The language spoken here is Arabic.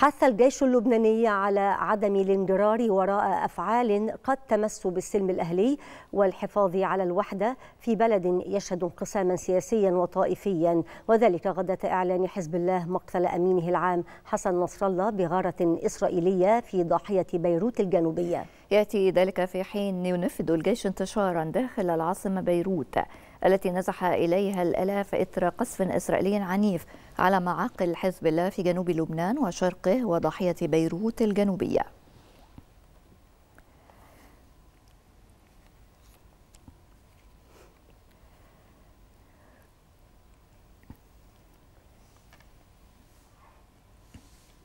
حث الجيش اللبناني على عدم الانجرار وراء أفعال قد تمس بالسلم الأهلي والحفاظ على الوحدة في بلد يشهد انقساما سياسيا وطائفيا وذلك غدا إعلان حزب الله مقتل أمينه العام حسن نصر الله بغارة إسرائيلية في ضاحية بيروت الجنوبية يأتي ذلك في حين ينفذ الجيش انتشارا داخل العاصمة بيروت التي نزح إليها الألاف إثر قصف إسرائيلي عنيف على معاقل حزب الله في جنوب لبنان وشرقه وضاحية بيروت الجنوبية